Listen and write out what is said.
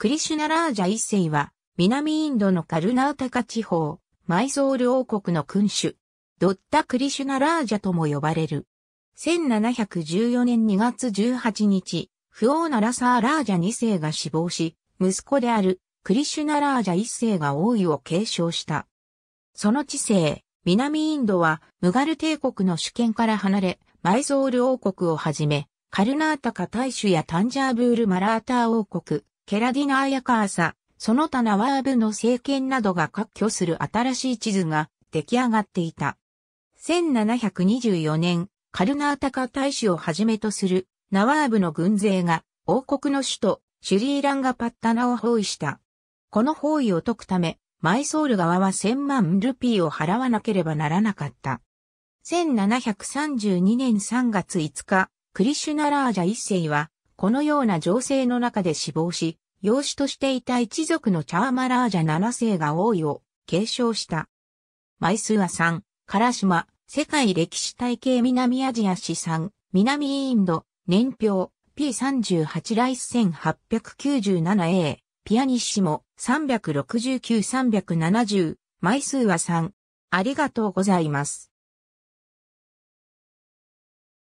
クリシュナラージャ一世は、南インドのカルナータカ地方、マイソール王国の君主、ドッタ・クリシュナラージャとも呼ばれる。1714年2月18日、フオーナ・ラサー・ラージャ2世が死亡し、息子であるクリシュナラージャ1世が王位を継承した。その地世、南インドはムガル帝国の主権から離れ、マイソール王国をはじめ、カルナータカ大主やタンジャーブール・マラーター王国、ケラディナーやカーサ、その他ナワーブの政権などが割拠する新しい地図が出来上がっていた。1724年、カルナータカ大使をはじめとするナワーブの軍勢が王国の首都シュリーランガパッタナを包囲した。この包囲を解くため、マイソール側は1000万ルピーを払わなければならなかった。1732年3月5日、クリシュナラージャ一世はこのような情勢の中で死亡し、養子としていた一族のチャーマラージャ7世が王位を継承した。枚数は3、シ島、世界歴史体系南アジア史産、南インド、年表、P38 ライス 1897A、ピアニッシモ、369-370、枚数は3。ありがとうございます。